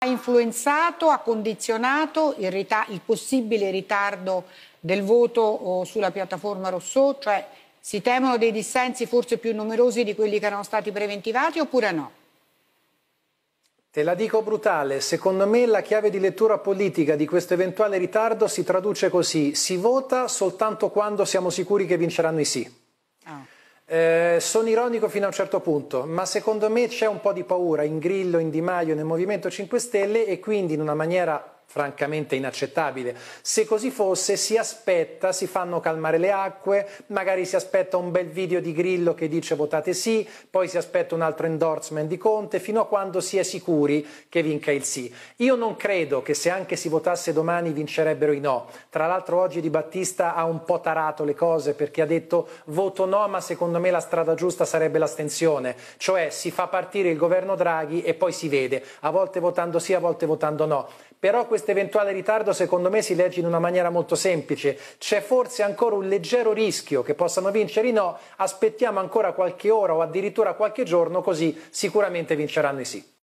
ha influenzato, ha condizionato il, il, possibile ritardo del voto oh, sulla piattaforma Rousseau? Cioè si temono dei dissensi forse più numerosi di quelli che erano stati preventivati oppure no? Te la dico brutale, secondo me la chiave di lettura politica di questo eventuale ritardo si traduce così, si vota soltanto quando siamo sicuri che vinceranno i sì. Ah. Eh, sono ironico fino a un certo punto, ma secondo me c'è un po' di paura in Grillo, in Di Maio, nel Movimento 5 Stelle e quindi in una maniera francamente inaccettabile. Se così fosse si aspetta, si fanno calmare le acque, magari si aspetta un bel video di Grillo che dice votate sì, poi si aspetta un altro endorsement di Conte, fino a quando si è sicuri che vinca il sì. Io non credo che se anche si votasse domani vincerebbero i no. Tra l'altro oggi Di Battista ha un po' tarato le cose perché ha detto voto no, ma secondo me la strada giusta sarebbe l'astensione, cioè si fa partire il governo Draghi e poi si vede, a volte votando sì, a volte votando no. Però questo eventuale ritardo secondo me si legge in una maniera molto semplice. C'è forse ancora un leggero rischio che possano vincere i no, aspettiamo ancora qualche ora o addirittura qualche giorno così sicuramente vinceranno i sì.